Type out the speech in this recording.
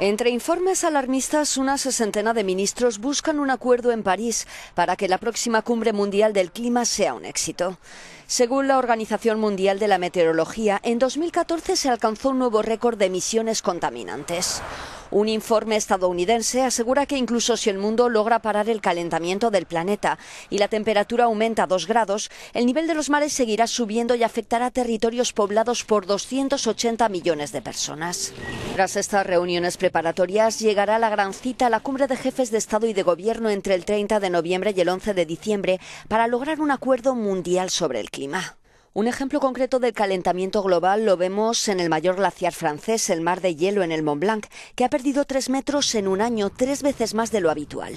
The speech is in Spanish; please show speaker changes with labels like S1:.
S1: Entre informes alarmistas, una sesentena de ministros buscan un acuerdo en París para que la próxima cumbre mundial del clima sea un éxito. Según la Organización Mundial de la Meteorología, en 2014 se alcanzó un nuevo récord de emisiones contaminantes. Un informe estadounidense asegura que incluso si el mundo logra parar el calentamiento del planeta y la temperatura aumenta a 2 grados, el nivel de los mares seguirá subiendo y afectará territorios poblados por 280 millones de personas. Tras estas reuniones preparatorias llegará la gran cita, la cumbre de jefes de Estado y de Gobierno entre el 30 de noviembre y el 11 de diciembre para lograr un acuerdo mundial sobre el clima. Un ejemplo concreto del calentamiento global lo vemos en el mayor glaciar francés, el mar de hielo en el Mont Blanc, que ha perdido tres metros en un año, tres veces más de lo habitual.